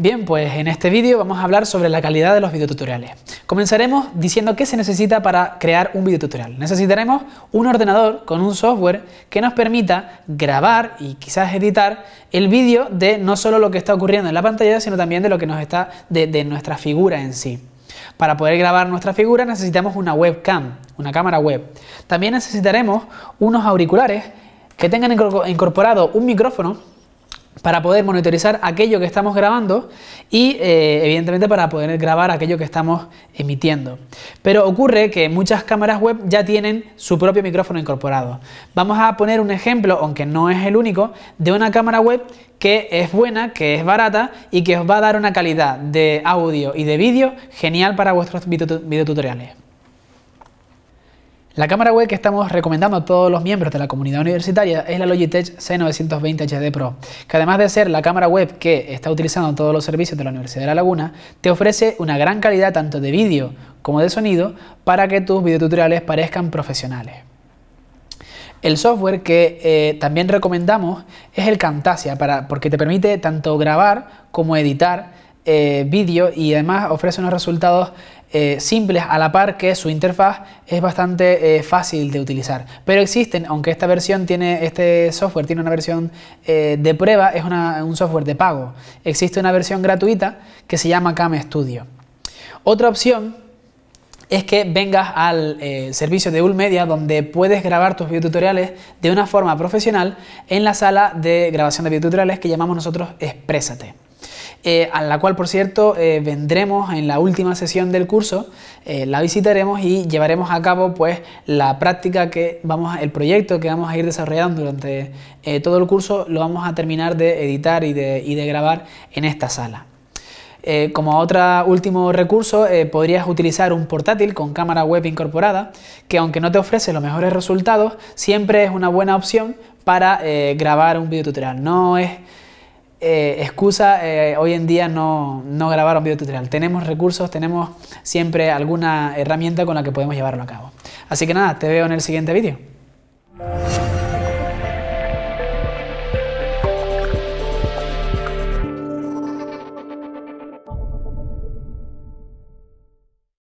Bien, pues en este vídeo vamos a hablar sobre la calidad de los videotutoriales. Comenzaremos diciendo qué se necesita para crear un videotutorial. Necesitaremos un ordenador con un software que nos permita grabar y quizás editar el vídeo de no solo lo que está ocurriendo en la pantalla, sino también de lo que nos está de, de nuestra figura en sí. Para poder grabar nuestra figura necesitamos una webcam, una cámara web. También necesitaremos unos auriculares que tengan incorporado un micrófono para poder monitorizar aquello que estamos grabando y eh, evidentemente para poder grabar aquello que estamos emitiendo. Pero ocurre que muchas cámaras web ya tienen su propio micrófono incorporado. Vamos a poner un ejemplo, aunque no es el único, de una cámara web que es buena, que es barata y que os va a dar una calidad de audio y de vídeo genial para vuestros videotutoriales. La cámara web que estamos recomendando a todos los miembros de la comunidad universitaria es la Logitech C920 HD Pro, que además de ser la cámara web que está utilizando todos los servicios de la Universidad de La Laguna, te ofrece una gran calidad tanto de vídeo como de sonido para que tus videotutoriales parezcan profesionales. El software que eh, también recomendamos es el Camtasia, para, porque te permite tanto grabar como editar eh, vídeo y además ofrece unos resultados eh, simples a la par que su interfaz es bastante eh, fácil de utilizar. Pero existen, aunque esta versión tiene, este software tiene una versión de prueba, es un software de pago. Existe una versión gratuita que se llama Cam Studio. Otra opción es que vengas al servicio de Ulmedia donde puedes grabar tus videotutoriales de una forma profesional en la sala de grabación de videotutoriales que llamamos nosotros Exprésate. Eh, a la cual por cierto eh, vendremos en la última sesión del curso, eh, la visitaremos y llevaremos a cabo pues la práctica que vamos, a, el proyecto que vamos a ir desarrollando durante todo el curso lo vamos a terminar de editar y de, grabar en esta sala. como otro último recurso, podrías utilizar un portátil con cámara web incorporada, que aunque no te ofrece los mejores resultados, siempre es una buena opción para grabar un videotutorial. No es eh, excusa eh, hoy en día no, no grabar un video tutorial. Tenemos recursos, tenemos siempre alguna herramienta con la que podemos llevarlo a cabo. Así que nada, te veo en el siguiente vídeo.